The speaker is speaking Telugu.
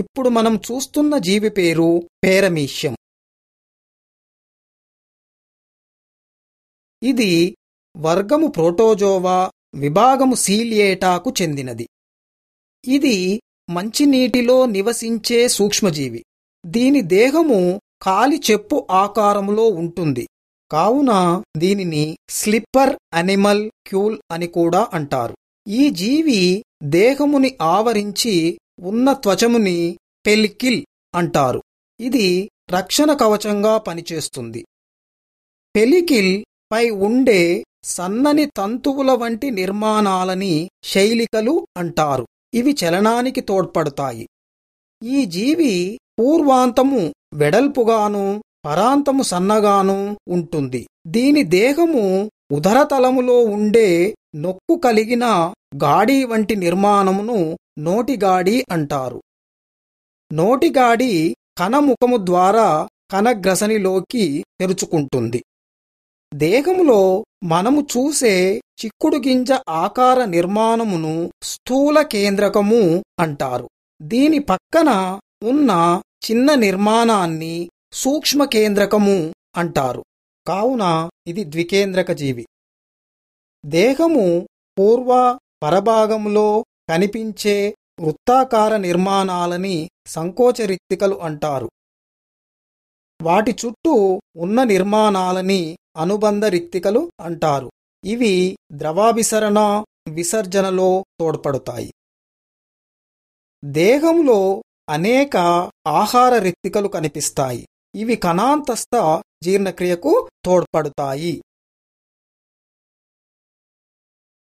ఇప్పుడు మనం చూస్తున్న జీవి పేరు పేరమీష్యం ఇది వర్గము ప్రోటోజోవా విభాగము సీలియేటాకు చెందినది ఇది మంచినీటిలో నివసించే సూక్ష్మజీవి దీని దేహము కాలి చెప్పు ఆకారములో ఉంటుంది కావున దీనిని స్లిప్పర్ అనిమల్ క్యూల్ అని కూడా అంటారు ఈ జీవి దేహముని ఆవరించి ఉన్న త్వచముని పెల్కిల్ అంటారు ఇది రక్షణ కవచంగా పనిచేస్తుంది పెలికిల్ పై ఉండే సన్నని తంతువుల వంటి నిర్మాణాలని శైలికలు అంటారు ఇవి చలనానికి తోడ్పడతాయి ఈ జీవి పూర్వాంతము వెడల్పుగాను పరాంతము సన్నగాను ఉంటుంది దీని దేహము ఉదరతలములో ఉండే నొక్కు కలిగిన గాడి వంటి నిర్మాణమును నోటిగాడి అంటారు నోటిగాడి కణముఖము ద్వారా కణగ్రసనిలోకి తెరుచుకుంటుంది దేహములో మనము చూసే చిక్కుడు గింజ ఆకార నిర్మాణమును స్థూల కేంద్రకము అంటారు దీని పక్కన ఉన్న చిన్న నిర్మాణాన్ని సూక్ష్మ కేంద్రకము అంటారు కావున ఇది ద్వికేంద్రక జీవి దేహము పూర్వ పరభాగంలో కనిపించే వృత్తాకార నిర్మాణాలని సంకోచరిక్తికలు అంటారు వాటి చుట్టూ ఉన్న నిర్మాణాలని అనుబంధ రిక్తికలు అంటారు ఇవి ద్రవాభిసరణ విసర్జనలో తోడ్పడతాయి దేహంలో అనేక ఆహార రిక్తికలు కనిపిస్తాయి ఇవి కణాంతస్థ జీర్ణక్రియకు తోడ్పడతాయి